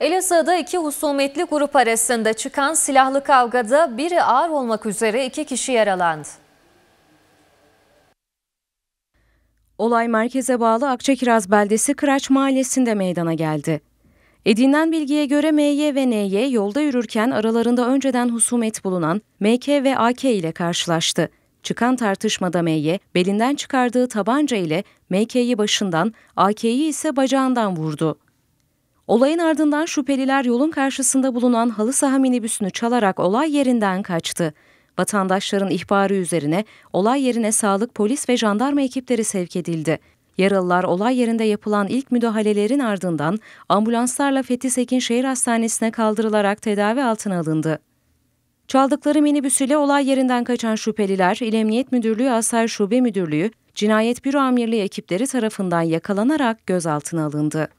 Elazığ'da iki husumetli grup arasında çıkan silahlı kavgada biri ağır olmak üzere iki kişi yaralandı. Olay merkeze bağlı Akçakiraz beldesi Kıraç mahallesinde meydana geldi. Edinilen bilgiye göre MY ve NY yolda yürürken aralarında önceden husumet bulunan MK ve AK ile karşılaştı. Çıkan tartışmada MY belinden çıkardığı tabanca ile MK'yi başından, AK'yi ise bacağından vurdu. Olayın ardından şüpheliler yolun karşısında bulunan halı saha minibüsünü çalarak olay yerinden kaçtı. Vatandaşların ihbarı üzerine olay yerine sağlık, polis ve jandarma ekipleri sevk edildi. Yaralılar olay yerinde yapılan ilk müdahalelerin ardından ambulanslarla Fethi Sekin Şehir Hastanesi'ne kaldırılarak tedavi altına alındı. Çaldıkları minibüsüyle olay yerinden kaçan şüpheliler İl Emniyet Müdürlüğü Asay Şube Müdürlüğü Cinayet Büro Amirliği ekipleri tarafından yakalanarak gözaltına alındı.